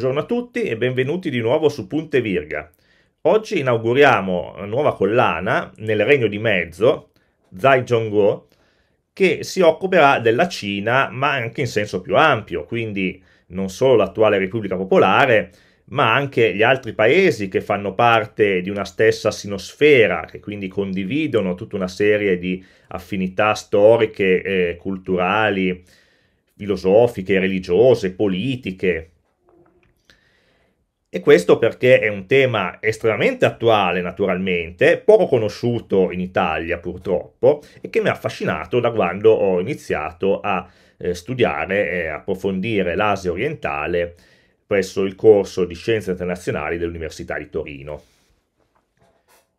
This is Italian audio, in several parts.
Buongiorno a tutti e benvenuti di nuovo su Punte Virga. Oggi inauguriamo una nuova collana nel Regno di Mezzo, Zhongguo, che si occuperà della Cina, ma anche in senso più ampio, quindi non solo l'attuale Repubblica Popolare, ma anche gli altri paesi che fanno parte di una stessa sinosfera, che quindi condividono tutta una serie di affinità storiche, eh, culturali, filosofiche, religiose, politiche, e questo perché è un tema estremamente attuale, naturalmente, poco conosciuto in Italia purtroppo, e che mi ha affascinato da quando ho iniziato a eh, studiare e approfondire l'Asia orientale presso il corso di Scienze Internazionali dell'Università di Torino.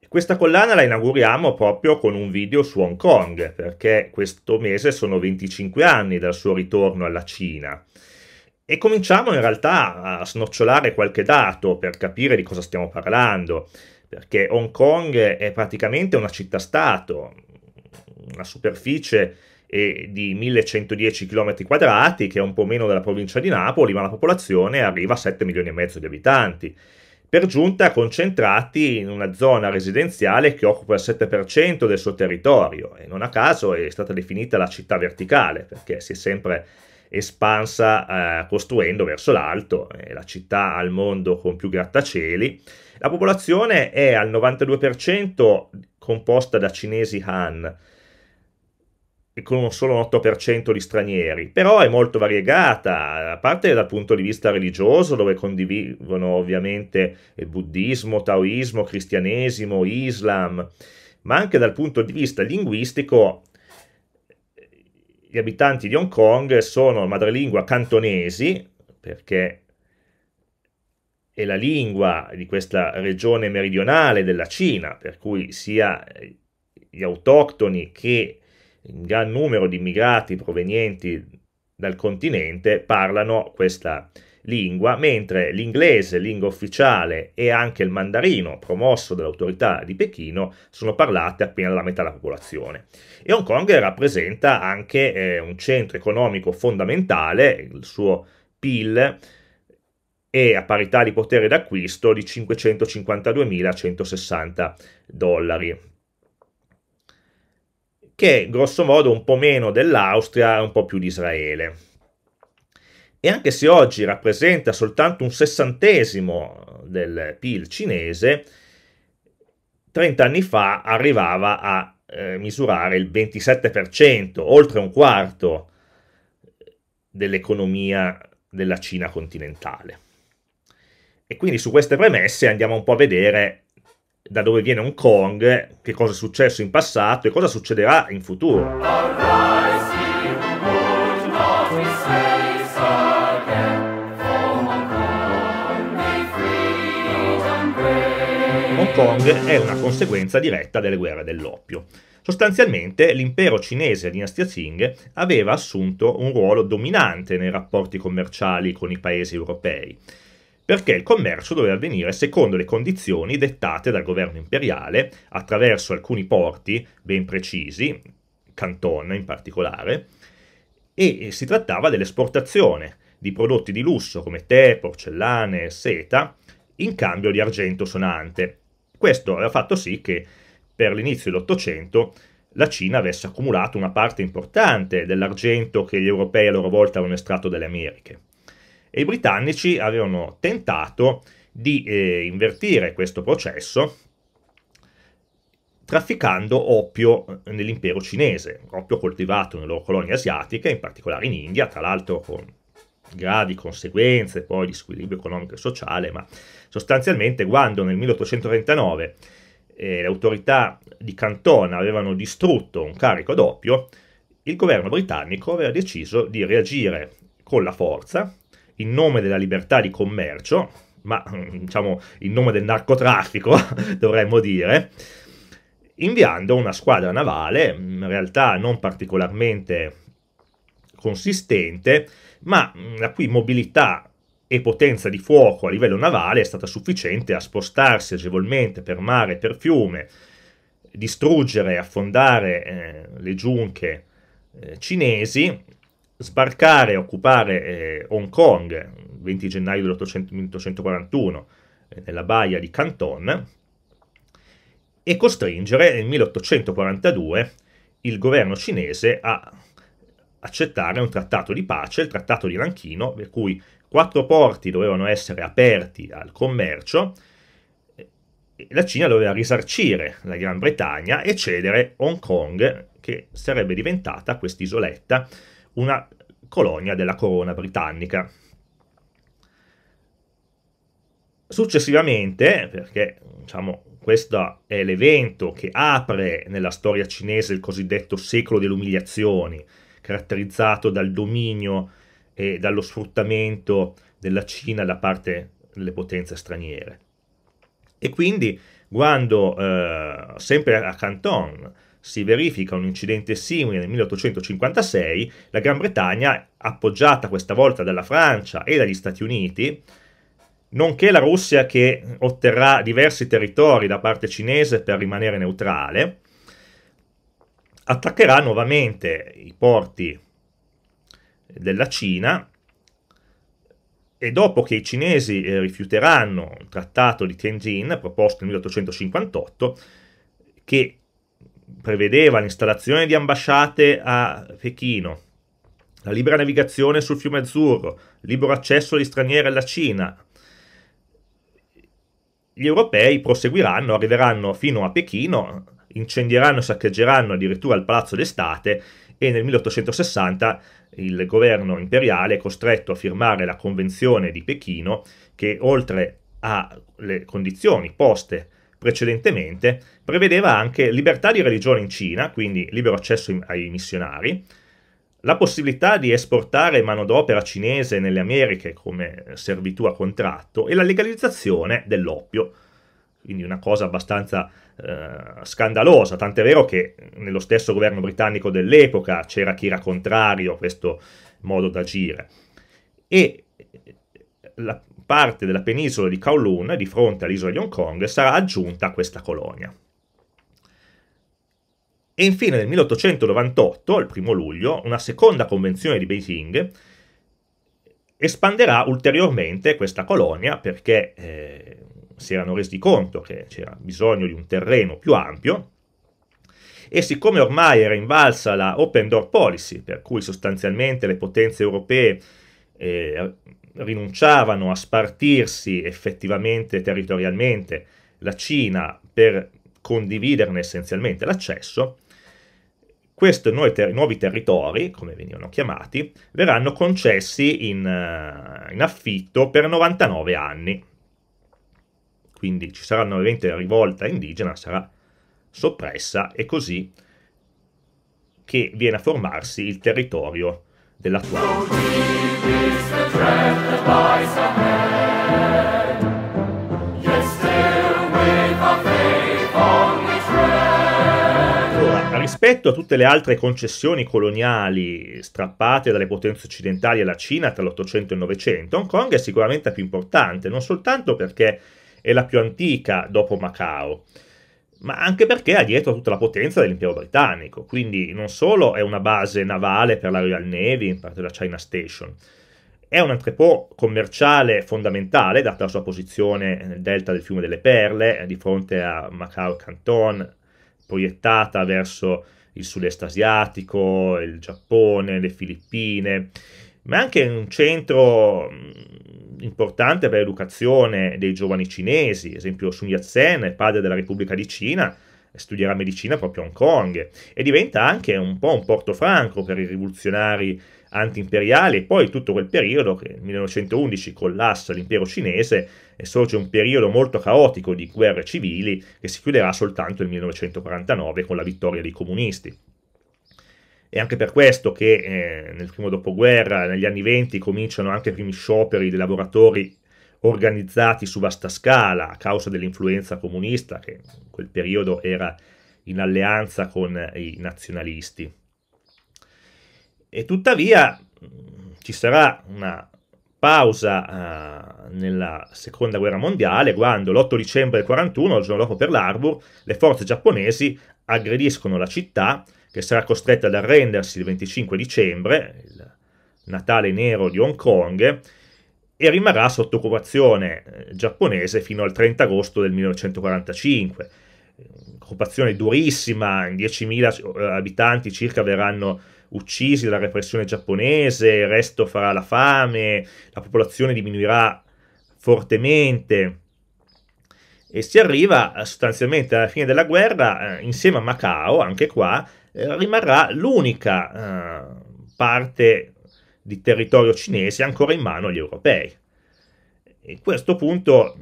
Questa collana la inauguriamo proprio con un video su Hong Kong, perché questo mese sono 25 anni dal suo ritorno alla Cina e cominciamo in realtà a snocciolare qualche dato per capire di cosa stiamo parlando, perché Hong Kong è praticamente una città-stato, una superficie di 1110 km quadrati, che è un po' meno della provincia di Napoli, ma la popolazione arriva a 7 milioni e mezzo di abitanti, per giunta concentrati in una zona residenziale che occupa il 7% del suo territorio e non a caso è stata definita la città verticale, perché si è sempre espansa eh, costruendo verso l'alto, è eh, la città al mondo con più grattacieli. La popolazione è al 92% composta da cinesi Han e con solo un 8% di stranieri, però è molto variegata, a parte dal punto di vista religioso, dove condividono ovviamente il buddismo, taoismo, cristianesimo, islam, ma anche dal punto di vista linguistico gli abitanti di Hong Kong sono madrelingua cantonesi, perché è la lingua di questa regione meridionale della Cina, per cui sia gli autoctoni che un gran numero di immigrati provenienti dal continente parlano questa lingua lingua, mentre l'inglese, lingua ufficiale, e anche il mandarino, promosso dall'autorità di Pechino, sono parlate appena la metà della popolazione. E Hong Kong rappresenta anche eh, un centro economico fondamentale, il suo PIL è a parità di potere d'acquisto di 552.160 dollari che grosso modo un po' meno dell'Austria e un po' più di Israele e anche se oggi rappresenta soltanto un sessantesimo del PIL cinese, 30 anni fa arrivava a eh, misurare il 27%, oltre un quarto dell'economia della Cina continentale. E quindi su queste premesse andiamo un po' a vedere da dove viene Hong Kong, che cosa è successo in passato e cosa succederà in futuro. Kong è una conseguenza diretta delle guerre dell'oppio. Sostanzialmente l'impero cinese la dinastia Qing aveva assunto un ruolo dominante nei rapporti commerciali con i paesi europei, perché il commercio doveva avvenire secondo le condizioni dettate dal governo imperiale attraverso alcuni porti ben precisi, Canton in particolare, e si trattava dell'esportazione di prodotti di lusso come tè, porcellane, seta, in cambio di argento sonante, questo aveva fatto sì che per l'inizio dell'Ottocento la Cina avesse accumulato una parte importante dell'argento che gli europei a loro volta avevano estratto dalle Americhe. E i britannici avevano tentato di eh, invertire questo processo trafficando oppio nell'impero cinese, oppio coltivato nelle loro colonie asiatiche, in particolare in India, tra l'altro con gravi conseguenze poi di squilibrio economico e sociale, ma sostanzialmente quando nel 1839 eh, le autorità di Cantona avevano distrutto un carico doppio, il governo britannico aveva deciso di reagire con la forza in nome della libertà di commercio, ma mm, diciamo in nome del narcotraffico dovremmo dire, inviando una squadra navale, in realtà non particolarmente consistente, ma mm, la cui mobilità e potenza di fuoco a livello navale è stata sufficiente a spostarsi agevolmente per mare e per fiume, distruggere e affondare eh, le giunche eh, cinesi, sbarcare e occupare eh, Hong Kong 20 gennaio dell'1841 eh, nella baia di Canton e costringere nel 1842 il governo cinese a accettare un trattato di pace, il trattato di Nanchino, per cui quattro porti dovevano essere aperti al commercio, la Cina doveva risarcire la Gran Bretagna e cedere Hong Kong, che sarebbe diventata quest'isoletta una colonia della corona britannica. Successivamente, perché diciamo, questo è l'evento che apre nella storia cinese il cosiddetto secolo delle umiliazioni, caratterizzato dal dominio e dallo sfruttamento della Cina da parte delle potenze straniere. E quindi quando eh, sempre a Canton si verifica un incidente simile nel 1856, la Gran Bretagna, appoggiata questa volta dalla Francia e dagli Stati Uniti, nonché la Russia che otterrà diversi territori da parte cinese per rimanere neutrale, attaccherà nuovamente i porti della Cina e dopo che i cinesi eh, rifiuteranno il trattato di Tianjin proposto nel 1858 che prevedeva l'installazione di ambasciate a Pechino, la libera navigazione sul fiume Azzurro, libero accesso agli stranieri alla Cina, gli europei proseguiranno, arriveranno fino a Pechino incendieranno e saccheggeranno addirittura il palazzo d'estate e nel 1860 il governo imperiale è costretto a firmare la convenzione di Pechino che oltre alle condizioni poste precedentemente prevedeva anche libertà di religione in Cina, quindi libero accesso ai missionari, la possibilità di esportare manodopera cinese nelle Americhe come servitù a contratto e la legalizzazione dell'oppio, quindi una cosa abbastanza eh, scandalosa, tant'è vero che nello stesso governo britannico dell'epoca c'era chi era contrario a questo modo d'agire. E eh, la parte della penisola di Kowloon, di fronte all'isola di Hong Kong, sarà aggiunta a questa colonia. E infine nel 1898, il primo luglio, una seconda convenzione di Beijing espanderà ulteriormente questa colonia perché eh, si erano resi conto che c'era bisogno di un terreno più ampio e siccome ormai era invalsa la open door policy, per cui sostanzialmente le potenze europee eh, rinunciavano a spartirsi effettivamente territorialmente la Cina per condividerne essenzialmente l'accesso, questi nuovi, ter- nuovi, territori, come venivano chiamati, verranno concessi in, eh, in affitto per 99 anni quindi ci sarà nuovamente la rivolta indigena, sarà soppressa e così che viene a formarsi il territorio dell'attuale. So rispetto a tutte le altre concessioni coloniali strappate dalle potenze occidentali alla Cina tra l'Ottocento e il Novecento, Hong Kong è sicuramente più importante, non soltanto perché è la più antica dopo Macao, ma anche perché ha dietro tutta la potenza dell'impero britannico, quindi non solo è una base navale per la Royal Navy, in parte della China Station, è un entrepot commerciale fondamentale, data la sua posizione nel delta del fiume delle Perle, eh, di fronte a Macao Canton, proiettata verso il sud-est asiatico, il Giappone, le Filippine ma è anche un centro mm, importante per l'educazione dei giovani cinesi, ad esempio Sun Yat-sen, padre della Repubblica di Cina, studierà medicina proprio a Hong Kong e diventa anche un po' un porto franco per i rivoluzionari antiimperiali e poi tutto quel periodo che nel 1911 collassa l'impero cinese e sorge un periodo molto caotico di guerre civili che si chiuderà soltanto nel 1949 con la vittoria dei comunisti. È anche per questo che eh, nel primo dopoguerra, negli anni venti, cominciano anche i primi scioperi dei lavoratori organizzati su vasta scala a causa dell'influenza comunista che in quel periodo era in alleanza con i nazionalisti. E tuttavia ci sarà una pausa eh, nella seconda guerra mondiale quando l'8 dicembre 1941, il giorno dopo per l'Arbour, le forze giapponesi aggrediscono la città che sarà costretta ad arrendersi il 25 dicembre, il Natale nero di Hong Kong, e rimarrà sotto occupazione eh, giapponese fino al 30 agosto del 1945. Occupazione durissima, 10.000 eh, abitanti circa verranno uccisi dalla repressione giapponese, il resto farà la fame, la popolazione diminuirà fortemente e si arriva eh, sostanzialmente alla fine della guerra insieme a Macao, anche qua, eh, rimarrà l'unica eh, parte di territorio cinese ancora in mano agli europei. E a questo punto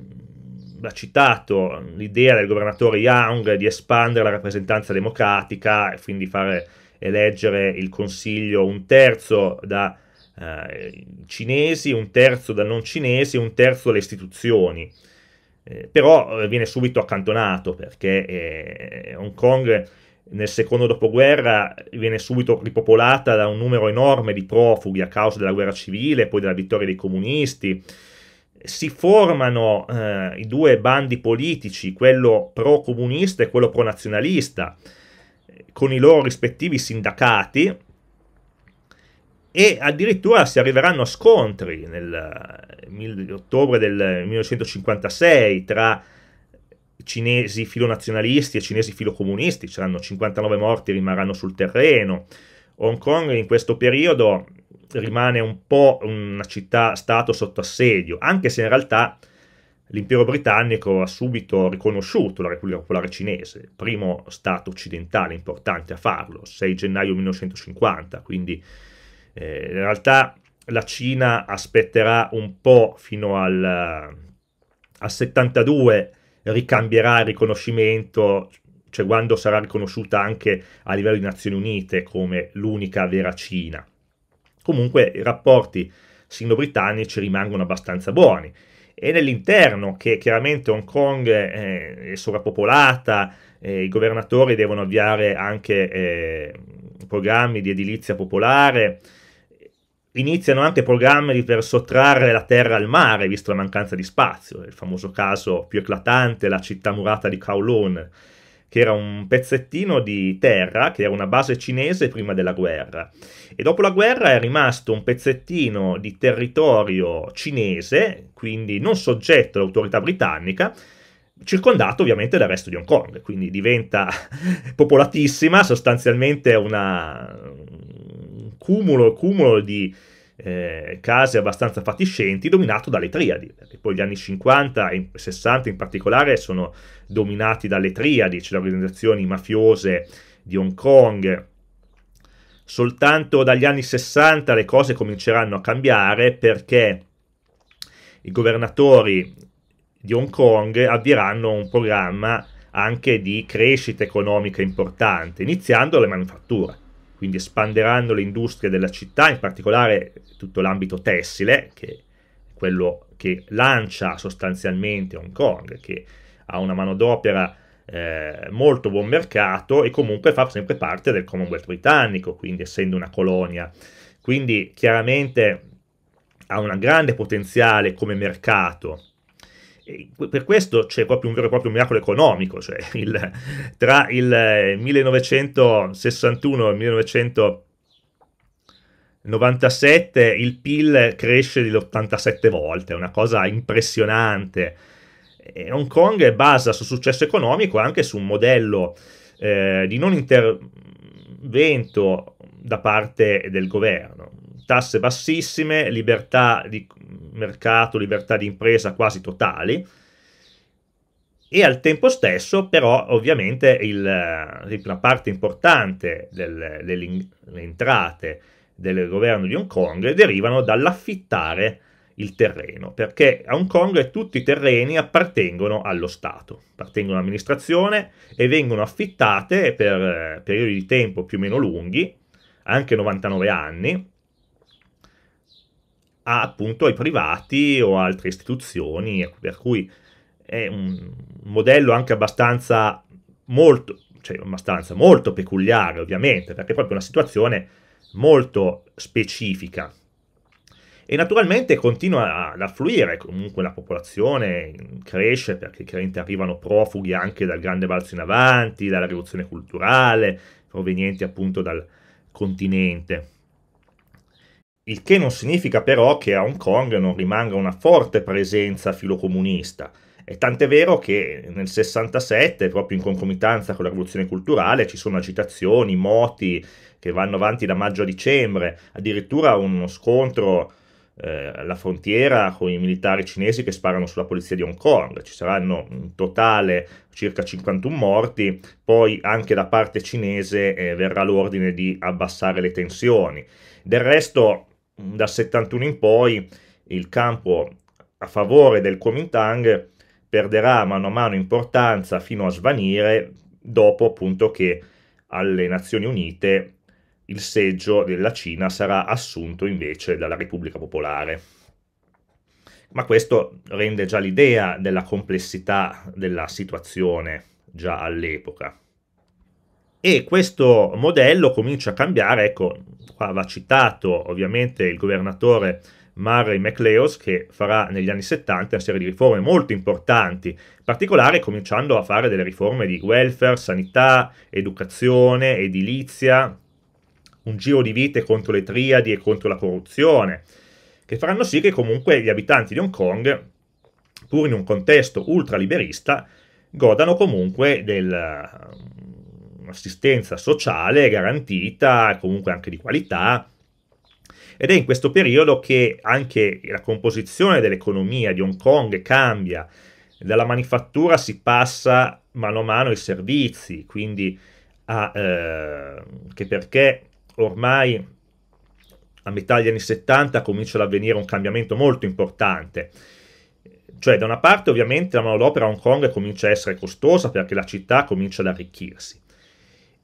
l'ha citato l'idea del governatore Yang di espandere la rappresentanza democratica e quindi fare eleggere il consiglio un terzo da eh, cinesi, un terzo da non cinesi, un terzo dalle istituzioni. Eh, però eh, viene subito accantonato perché eh, Hong Kong nel secondo dopoguerra viene subito ripopolata da un numero enorme di profughi a causa della guerra civile, poi della vittoria dei comunisti. Si formano eh, i due bandi politici, quello pro-comunista e quello pro-nazionalista, con i loro rispettivi sindacati e addirittura si arriveranno a scontri nell'ottobre eh, del 1956 tra cinesi filonazionalisti e cinesi filocomunisti, saranno 59 morti rimarranno sul terreno. Hong Kong in questo periodo rimane un po' una città-stato sotto assedio, anche se in realtà l'impero britannico ha subito riconosciuto la Repubblica Popolare Cinese, primo stato occidentale importante a farlo, 6 gennaio 1950, quindi eh, in realtà la Cina aspetterà un po' fino al, al 72 ricambierà il riconoscimento, cioè quando sarà riconosciuta anche a livello di Nazioni Unite come l'unica vera Cina. Comunque i rapporti sino-britannici rimangono abbastanza buoni. E nell'interno, che chiaramente Hong Kong eh, è sovrappopolata, eh, i governatori devono avviare anche eh, programmi di edilizia popolare, iniziano anche programmi per sottrarre la terra al mare, visto la mancanza di spazio. Il famoso caso più eclatante è la città murata di Kowloon, che era un pezzettino di terra, che era una base cinese prima della guerra. E dopo la guerra è rimasto un pezzettino di territorio cinese, quindi non soggetto all'autorità britannica, circondato ovviamente dal resto di Hong Kong, quindi diventa popolatissima, sostanzialmente una, cumulo, accumulo di eh, case abbastanza fatiscenti dominato dalle triadi. Poi gli anni 50 e 60 in particolare sono dominati dalle triadi, cioè le organizzazioni mafiose di Hong Kong. Soltanto dagli anni 60 le cose cominceranno a cambiare perché i governatori di Hong Kong avvieranno un programma anche di crescita economica importante, iniziando dalle manifatture quindi espanderanno le industrie della città, in particolare tutto l'ambito tessile, che è quello che lancia sostanzialmente Hong Kong, che ha una manodopera eh, molto buon mercato e comunque fa sempre parte del Commonwealth britannico, quindi essendo una colonia. Quindi chiaramente ha un grande potenziale come mercato per questo c'è proprio un vero e proprio miracolo economico, cioè il, tra il 1961 eh, e il 1997 il PIL cresce di 87 volte, è una cosa impressionante. E Hong Kong basa sul successo economico anche su un modello eh, di non intervento da parte del governo tasse bassissime, libertà di mercato, libertà di impresa quasi totali e al tempo stesso però ovviamente il, eh, una parte importante delle, delle entrate del governo di Hong Kong derivano dall'affittare il terreno, perché a Hong Kong tutti i terreni appartengono allo Stato, appartengono all'amministrazione e vengono affittate per eh, periodi di tempo più o meno lunghi, anche 99 anni, a, appunto ai privati o altre istituzioni, ecco, per cui è un modello anche abbastanza molto, cioè abbastanza molto peculiare ovviamente, perché è proprio una situazione molto specifica. E naturalmente continua ad affluire, comunque la popolazione cresce perché chiaramente arrivano profughi anche dal grande balzo in avanti, dalla rivoluzione culturale, provenienti appunto dal continente il che non significa però che a Hong Kong non rimanga una forte presenza filocomunista. È tant'è vero che nel 67, proprio in concomitanza con la rivoluzione culturale, ci sono agitazioni, moti che vanno avanti da maggio a dicembre, addirittura uno scontro eh, alla frontiera con i militari cinesi che sparano sulla polizia di Hong Kong. Ci saranno in totale circa 51 morti, poi anche da parte cinese eh, verrà l'ordine di abbassare le tensioni. Del resto Mm, dal 71 in poi il campo a favore del Kuomintang perderà mano a mano importanza fino a svanire dopo appunto che alle Nazioni Unite il seggio della Cina sarà assunto invece dalla Repubblica Popolare. Ma questo rende già l'idea della complessità della situazione già all'epoca e questo modello comincia a cambiare, ecco, qua va citato ovviamente il governatore Murray McLeos che farà negli anni 70 una serie di riforme molto importanti, in particolare cominciando a fare delle riforme di welfare, sanità, educazione, edilizia, un giro di vite contro le triadi e contro la corruzione, che faranno sì che comunque gli abitanti di Hong Kong, pur in un contesto ultraliberista, godano comunque del, un'assistenza sociale garantita, comunque anche di qualità, ed è in questo periodo che anche la composizione dell'economia di Hong Kong cambia, dalla manifattura si passa mano a mano ai servizi, quindi a, eh, che perché ormai a metà degli anni 70 comincia ad avvenire un cambiamento molto importante. Cioè, da una parte ovviamente la manodopera a Hong Kong comincia a essere costosa perché la città comincia ad arricchirsi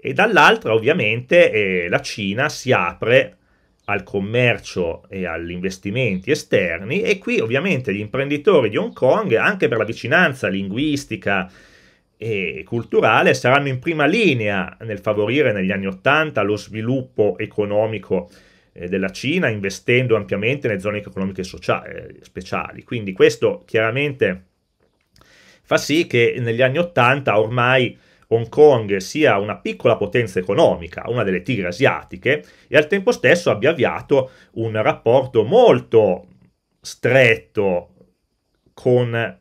e dall'altra ovviamente eh, la Cina si apre al commercio e agli investimenti esterni e qui ovviamente gli imprenditori di Hong Kong, anche per la vicinanza linguistica e culturale, saranno in prima linea nel favorire negli anni Ottanta lo sviluppo economico eh, della Cina, investendo ampiamente nelle zone economiche sociali, eh, speciali. Quindi questo chiaramente fa sì che negli anni Ottanta ormai Hong Kong sia una piccola potenza economica, una delle tigre asiatiche, e al tempo stesso abbia avviato un rapporto molto stretto con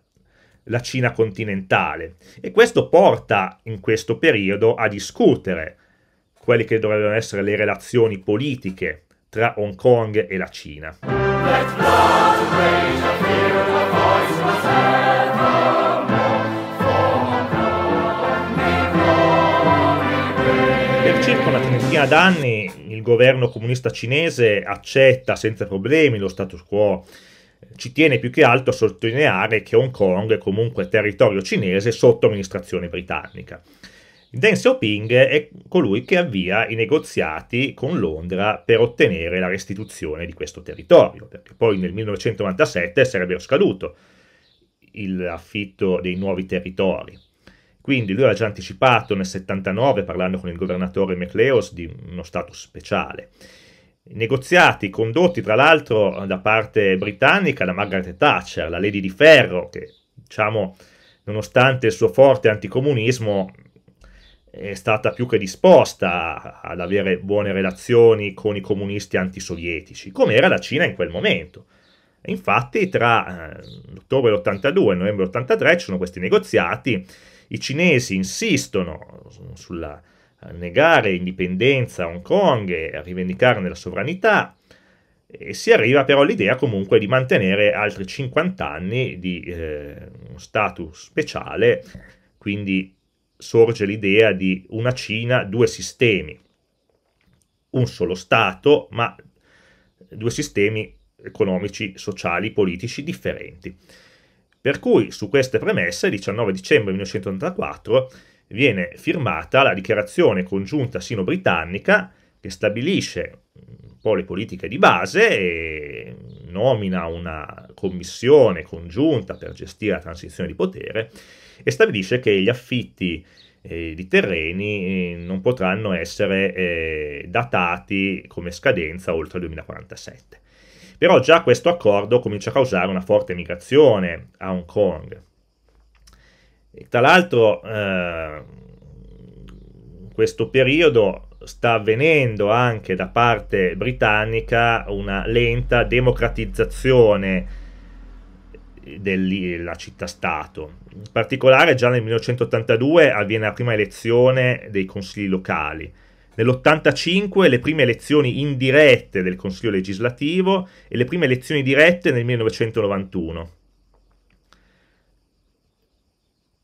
la Cina continentale. E questo porta in questo periodo a discutere quelle che dovrebbero essere le relazioni politiche tra Hong Kong e la Cina. ventina d'anni il governo comunista cinese accetta senza problemi lo status quo. Ci tiene più che altro a sottolineare che Hong Kong è comunque territorio cinese sotto amministrazione britannica. Deng Xiaoping è colui che avvia i negoziati con Londra per ottenere la restituzione di questo territorio, perché poi nel 1997 sarebbe scaduto l'affitto dei nuovi territori. Quindi lui aveva già anticipato nel 79, parlando con il governatore Macleos, di uno status speciale. negoziati condotti tra l'altro da parte britannica da Margaret Thatcher, la Lady di Ferro, che diciamo, nonostante il suo forte anticomunismo, è stata più che disposta ad avere buone relazioni con i comunisti antisovietici, come era la Cina in quel momento. infatti tra eh, l'ottobre dell'82 e novembre 83 ci sono questi negoziati i cinesi insistono sulla eh, negare indipendenza a Hong Kong e a rivendicarne la sovranità e si arriva però all'idea comunque di mantenere altri 50 anni di eh, status speciale, quindi sorge l'idea di una Cina, due sistemi, un solo Stato, ma due sistemi economici, sociali, politici differenti. Per cui su queste premesse, il 19 dicembre 1984, viene firmata la dichiarazione congiunta sino-britannica che stabilisce mm, un po' le politiche di base e nomina una commissione congiunta per gestire la transizione di potere e stabilisce che gli affitti eh, di terreni eh, non potranno essere eh, datati come scadenza oltre il 2047. Però già questo accordo comincia a causare una forte migrazione a Hong Kong. E tra l'altro, eh, questo periodo sta avvenendo anche da parte britannica una lenta democratizzazione della città-stato. In particolare già nel 1982 avviene la prima elezione dei consigli locali Nell'85 le prime elezioni indirette del Consiglio legislativo e le prime elezioni dirette nel 1991.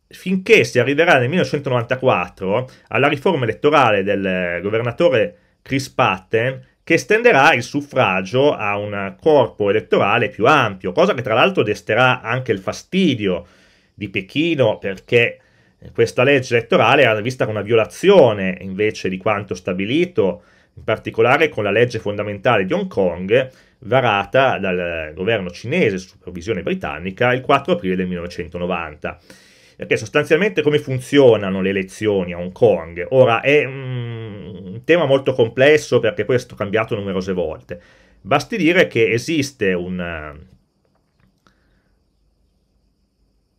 Finché si arriverà nel 1994 alla riforma elettorale del eh, governatore Chris Patten che estenderà il suffragio a un corpo elettorale più ampio, cosa che tra l'altro desterà anche il fastidio di Pechino perché questa legge elettorale era vista come una violazione invece di quanto stabilito, in particolare con la legge fondamentale di Hong Kong, varata dal governo cinese su supervisione britannica il 4 aprile del 1990. Perché sostanzialmente come funzionano le elezioni a Hong Kong? Ora è mm, un tema molto complesso perché poi è stato cambiato numerose volte. Basti dire che esiste un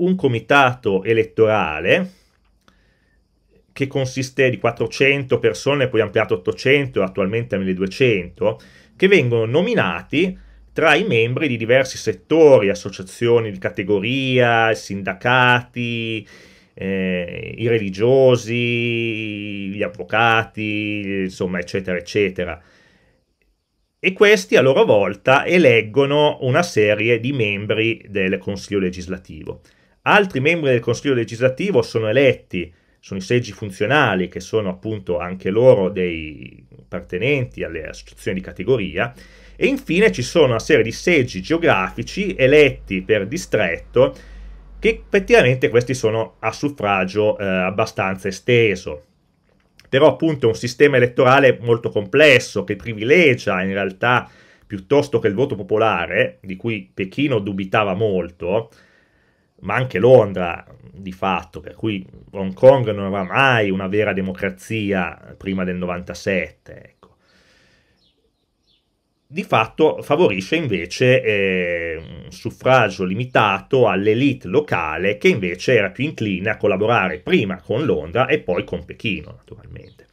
un comitato elettorale che consiste di 400 persone, poi ampliato 800, attualmente a 1200, che vengono nominati tra i membri di diversi settori, associazioni di categoria, sindacati, eh, i religiosi, gli avvocati, insomma, eccetera, eccetera. E questi a loro volta eleggono una serie di membri del Consiglio legislativo. Altri membri del Consiglio legislativo sono eletti, sono i seggi funzionali che sono appunto anche loro dei appartenenti alle associazioni di categoria e infine ci sono una serie di seggi geografici eletti per distretto che effettivamente questi sono a suffragio eh, abbastanza esteso. Però appunto è un sistema elettorale molto complesso che privilegia in realtà piuttosto che il voto popolare, di cui Pechino dubitava molto, ma anche Londra di fatto, per cui Hong Kong non avrà mai una vera democrazia prima del 97. Ecco. Di fatto favorisce invece eh, un suffragio limitato all'elite locale che invece era più incline a collaborare prima con Londra e poi con Pechino, naturalmente.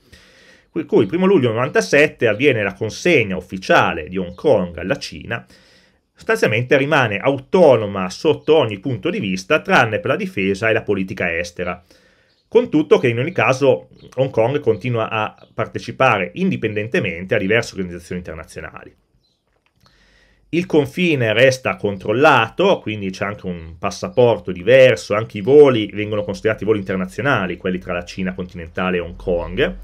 Per cui il 1 luglio 97 avviene la consegna ufficiale di Hong Kong alla Cina sostanzialmente rimane autonoma sotto ogni punto di vista tranne per la difesa e la politica estera. Con tutto che in ogni caso Hong Kong continua a partecipare indipendentemente a diverse organizzazioni internazionali. Il confine resta controllato, quindi c'è anche un passaporto diverso, anche i voli vengono considerati voli internazionali, quelli tra la Cina continentale e Hong Kong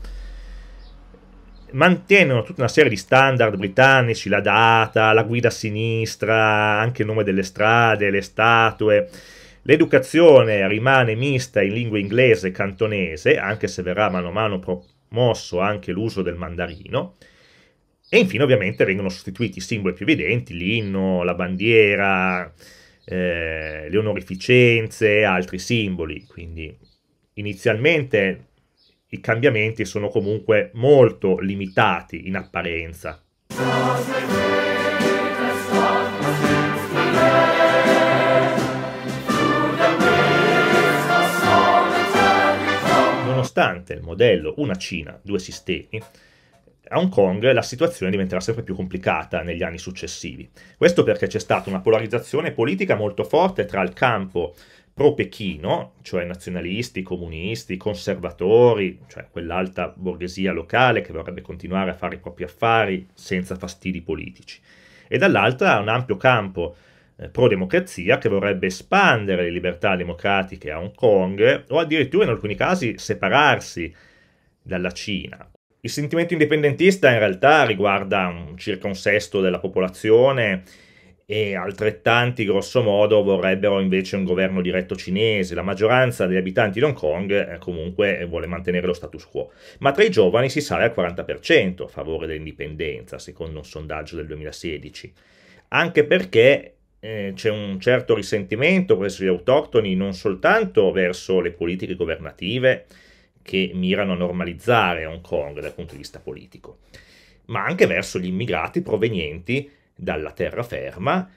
mantengono tutta una serie di standard britannici, la data, la guida a sinistra, anche il nome delle strade, le statue. L'educazione rimane mista in lingua inglese e cantonese, anche se verrà mano a mano promosso anche l'uso del mandarino. E infine ovviamente vengono sostituiti i simboli più evidenti, l'inno, la bandiera, eh, le onorificenze, altri simboli. Quindi inizialmente i cambiamenti sono comunque molto limitati in apparenza. Nonostante il modello una Cina, due sistemi, a Hong Kong la situazione diventerà sempre più complicata negli anni successivi. Questo perché c'è stata una polarizzazione politica molto forte tra il campo pro-Pechino, cioè nazionalisti, comunisti, conservatori, cioè quell'alta borghesia locale che vorrebbe continuare a fare i propri affari senza fastidi politici, e dall'altra un ampio campo eh, pro-democrazia che vorrebbe espandere le libertà democratiche a Hong Kong eh, o addirittura in alcuni casi separarsi dalla Cina. Il sentimento indipendentista in realtà riguarda un, circa un sesto della popolazione e altrettanti, grosso modo, vorrebbero invece un governo diretto cinese. La maggioranza degli abitanti di Hong Kong eh, comunque eh, vuole mantenere lo status quo. Ma tra i giovani si sale al 40% a favore dell'indipendenza, secondo un sondaggio del 2016. Anche perché eh, c'è un certo risentimento presso gli autoctoni non soltanto verso le politiche governative che mirano a normalizzare Hong Kong dal punto di vista politico, ma anche verso gli immigrati provenienti dalla terraferma,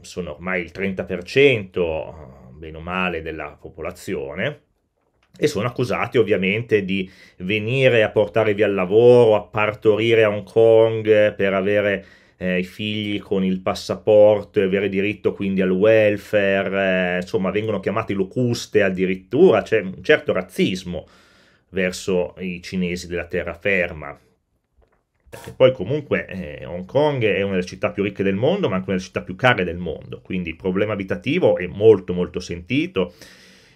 sono ormai il 30%, bene o male, della popolazione, e sono accusati ovviamente di venire a portare via il lavoro, a partorire a Hong Kong per avere eh, i figli con il passaporto e avere diritto quindi al welfare, eh, insomma vengono chiamati locuste addirittura, c'è un certo razzismo verso i cinesi della terraferma, perché poi comunque eh, Hong Kong è una delle città più ricche del mondo, ma anche una delle città più care del mondo, quindi il problema abitativo è molto molto sentito,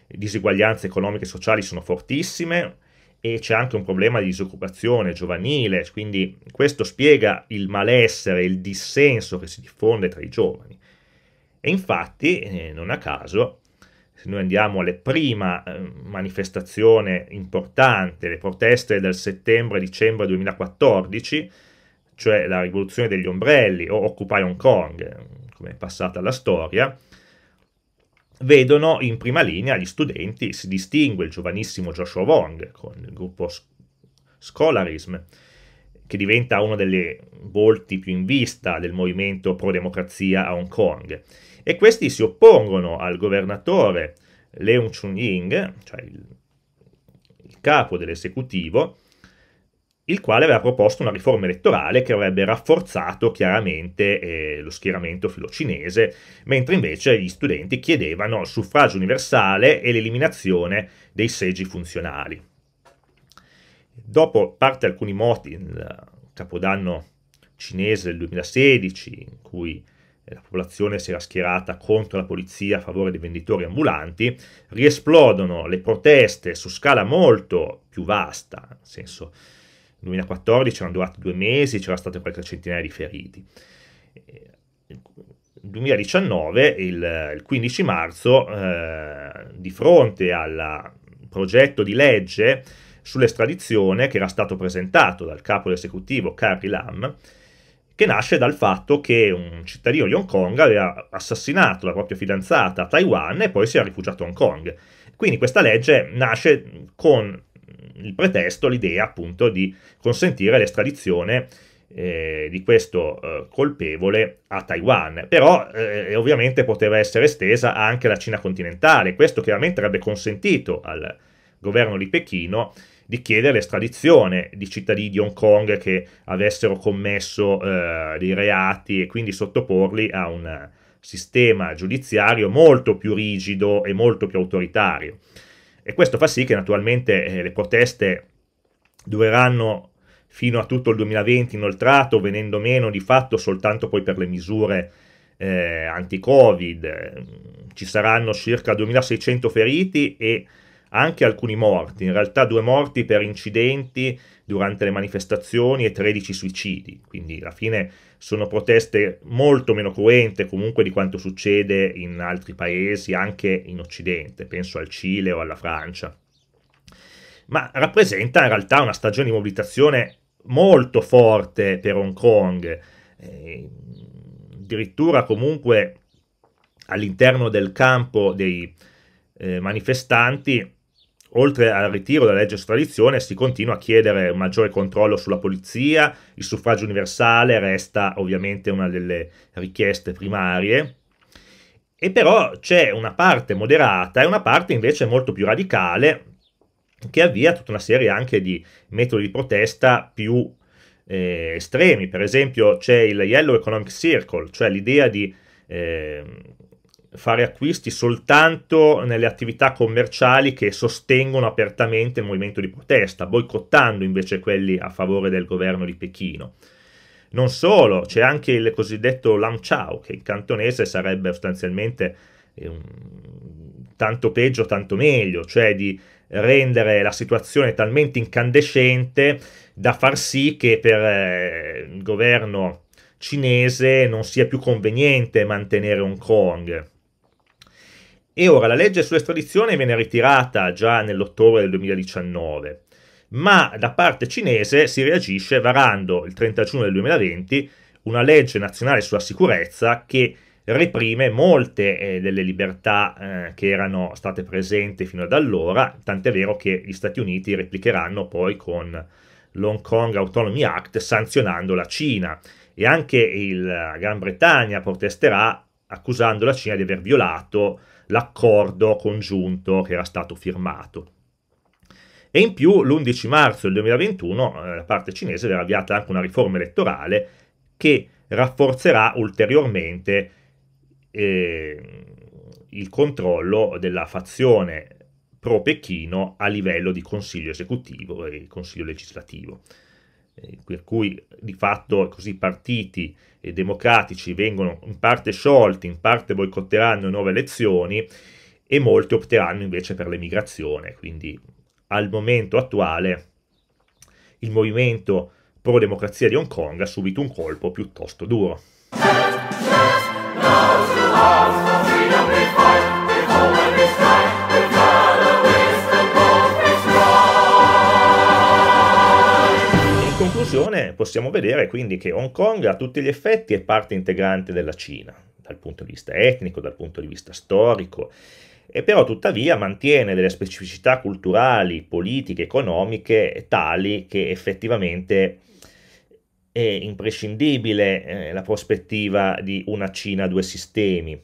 le diseguaglianze economiche e sociali sono fortissime e c'è anche un problema di disoccupazione giovanile, quindi questo spiega il malessere, il dissenso che si diffonde tra i giovani. E infatti, eh, non a caso, se noi andiamo alla prima eh, manifestazione importante, le proteste del settembre-dicembre 2014, cioè la rivoluzione degli ombrelli o Occupy Hong Kong, come è passata la storia, vedono in prima linea gli studenti, si distingue il giovanissimo Joshua Wong con il gruppo Scholarism, che diventa uno dei volti più in vista del movimento pro-democrazia a Hong Kong e questi si oppongono al governatore Leung Chun-ying, cioè il, il capo dell'esecutivo, il quale aveva proposto una riforma elettorale che avrebbe rafforzato chiaramente eh, lo schieramento filocinese, mentre invece gli studenti chiedevano il suffragio universale e l'eliminazione dei seggi funzionali. Dopo parte alcuni moti nel capodanno cinese del 2016, in cui la popolazione si era schierata contro la polizia a favore dei venditori ambulanti, riesplodono le proteste su scala molto più vasta, nel senso nel 2014 erano durati due mesi, c'erano state qualche centinaia di feriti. Eh, nel 2019, il, il 15 marzo, eh, di fronte al progetto di legge sull'estradizione che era stato presentato dal capo esecutivo Carrie Lam, che nasce dal fatto che un cittadino di Hong Kong aveva assassinato la propria fidanzata a Taiwan e poi si era rifugiato a Hong Kong. Quindi questa legge nasce con il pretesto, l'idea appunto di consentire l'estradizione eh, di questo eh, colpevole a Taiwan. Però eh, ovviamente poteva essere estesa anche alla Cina continentale, questo chiaramente avrebbe consentito al governo di Pechino di chiedere l'estradizione di cittadini di Hong Kong che avessero commesso eh, dei reati e quindi sottoporli a un sistema giudiziario molto più rigido e molto più autoritario. E questo fa sì che naturalmente eh, le proteste dureranno fino a tutto il 2020 inoltrato, venendo meno di fatto soltanto poi per le misure eh, anti-Covid. Ci saranno circa 2600 feriti e anche alcuni morti, in realtà due morti per incidenti durante le manifestazioni e 13 suicidi, quindi alla fine sono proteste molto meno cruente comunque di quanto succede in altri paesi, anche in Occidente, penso al Cile o alla Francia. Ma rappresenta in realtà una stagione di mobilitazione molto forte per Hong Kong, eh, addirittura comunque all'interno del campo dei eh, manifestanti oltre al ritiro della legge estradizione, si continua a chiedere maggiore controllo sulla polizia, il suffragio universale resta ovviamente una delle richieste primarie. E però c'è una parte moderata e una parte invece molto più radicale che avvia tutta una serie anche di metodi di protesta più eh, estremi. Per esempio c'è il Yellow Economic Circle, cioè l'idea di eh, fare acquisti soltanto nelle attività commerciali che sostengono apertamente il movimento di protesta, boicottando invece quelli a favore del governo di Pechino. Non solo, c'è anche il cosiddetto Lam che in cantonese sarebbe sostanzialmente eh, tanto peggio, tanto meglio, cioè di rendere la situazione talmente incandescente da far sì che per eh, il governo cinese non sia più conveniente mantenere Hong Kong e ora la legge sull'estradizione viene ritirata già nell'ottobre del 2019, ma da parte cinese si reagisce varando il 30 giugno del 2020 una legge nazionale sulla sicurezza che reprime molte eh, delle libertà eh, che erano state presenti fino ad allora, tant'è vero che gli Stati Uniti replicheranno poi con l'Hong Kong Autonomy Act sanzionando la Cina e anche la eh, Gran Bretagna protesterà accusando la Cina di aver violato l'accordo congiunto che era stato firmato. E in più l'11 marzo del 2021 da eh, parte cinese verrà avviata anche una riforma elettorale che rafforzerà ulteriormente eh, il controllo della fazione pro Pechino a livello di consiglio esecutivo e consiglio legislativo per cui di fatto così partiti democratici vengono in parte sciolti, in parte boicotteranno nuove elezioni e molti opteranno invece per l'emigrazione. Quindi al momento attuale il movimento pro democrazia di Hong Kong ha subito un colpo piuttosto duro. Yes, yes, situazione possiamo vedere quindi che Hong Kong a tutti gli effetti è parte integrante della Cina, dal punto di vista etnico, dal punto di vista storico, e però tuttavia mantiene delle specificità culturali, politiche, economiche tali che effettivamente è imprescindibile eh, la prospettiva di una Cina a due sistemi,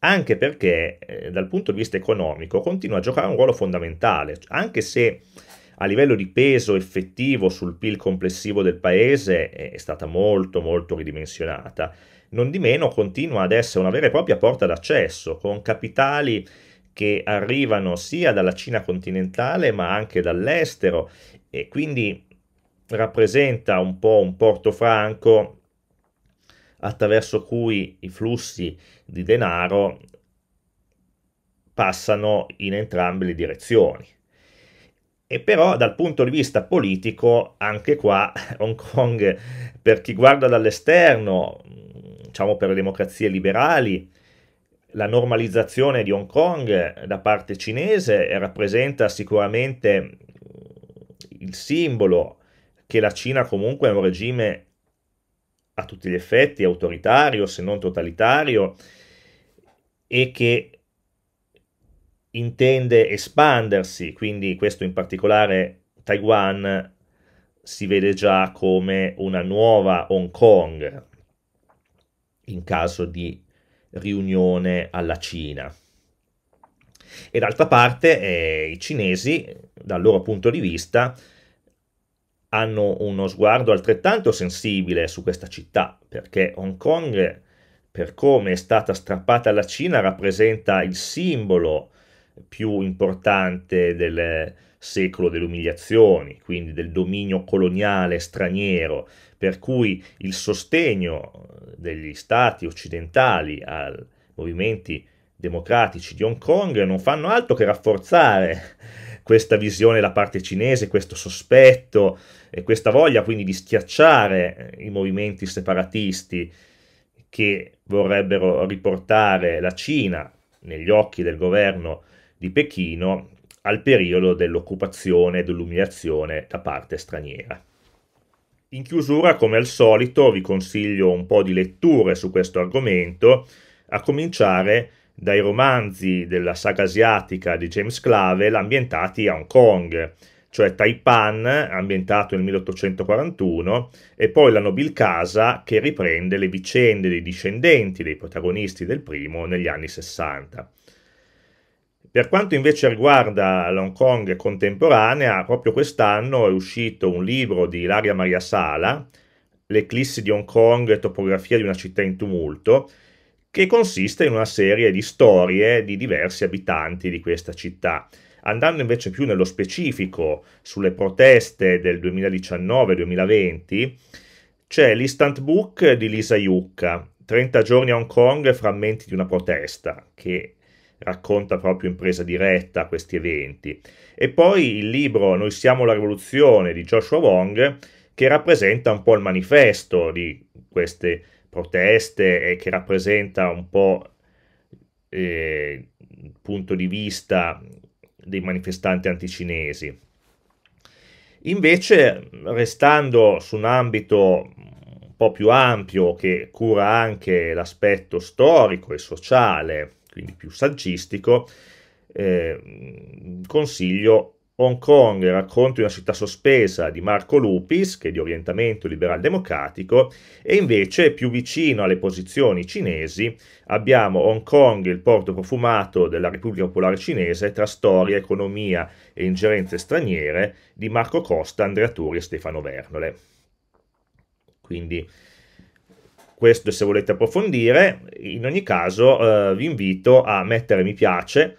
anche perché eh, dal punto di vista economico continua a giocare un ruolo fondamentale, anche se a livello di peso effettivo sul PIL complessivo del paese è stata molto molto ridimensionata. Non di meno continua ad essere una vera e propria porta d'accesso con capitali che arrivano sia dalla Cina continentale ma anche dall'estero e quindi rappresenta un po' un porto franco attraverso cui i flussi di denaro passano in entrambe le direzioni. E però dal punto di vista politico, anche qua Hong Kong, per chi guarda dall'esterno, mm, diciamo per le democrazie liberali, la normalizzazione di Hong Kong eh, da parte cinese eh, rappresenta sicuramente mm, il simbolo che la Cina comunque è un regime a tutti gli effetti autoritario, se non totalitario, e che intende espandersi, quindi questo in particolare Taiwan si vede già come una nuova Hong Kong in caso di riunione alla Cina. E d'altra parte eh, i cinesi, dal loro punto di vista, hanno uno sguardo altrettanto sensibile su questa città, perché Hong Kong, per come è stata strappata alla Cina, rappresenta il simbolo più importante del secolo delle umiliazioni, quindi del dominio coloniale straniero, per cui il sostegno eh, degli stati occidentali ai movimenti democratici di Hong Kong non fanno altro che rafforzare questa visione da parte cinese, questo sospetto e questa voglia quindi di schiacciare eh, i movimenti separatisti che vorrebbero riportare la Cina negli occhi del governo di Pechino al periodo dell'occupazione e dell'umiliazione da parte straniera. In chiusura, come al solito, vi consiglio un po' di letture su questo argomento, a cominciare dai romanzi della saga asiatica di James Clavel ambientati a Hong Kong, cioè Taipan, ambientato nel 1841, e poi La Nobil Casa che riprende le vicende dei discendenti dei protagonisti del primo negli anni 60. Per quanto invece riguarda l'Hong Kong contemporanea, proprio quest'anno è uscito un libro di Ilaria Maria Sala, L'eclissi di Hong Kong, topografia di una città in tumulto, che consiste in una serie di storie di diversi abitanti di questa città. Andando invece più nello specifico sulle proteste del 2019-2020, c'è l'Instant Book di Lisa Yucca, 30 giorni a Hong Kong, frammenti di una protesta, che racconta proprio in presa diretta questi eventi. E poi il libro Noi siamo la rivoluzione di Joshua Wong, che rappresenta un po' il manifesto di queste proteste e che rappresenta un po' eh, il punto di vista dei manifestanti anticinesi. Invece, restando su un ambito un po' più ampio che cura anche l'aspetto storico e sociale quindi più saggistico, eh, consiglio Hong Kong, racconto di una città sospesa di Marco Lupis, che è di orientamento liberal-democratico, e invece più vicino alle posizioni cinesi abbiamo Hong Kong, il porto profumato della Repubblica Popolare Cinese, tra storia, economia e ingerenze straniere, di Marco Costa, Andrea Turi e Stefano Vernole. Quindi questo se volete approfondire, in ogni caso eh, vi invito a mettere mi piace,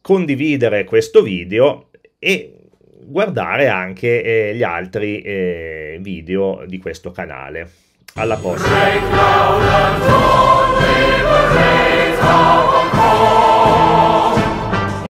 condividere questo video e guardare anche eh, gli altri eh, video di questo canale. Alla prossima!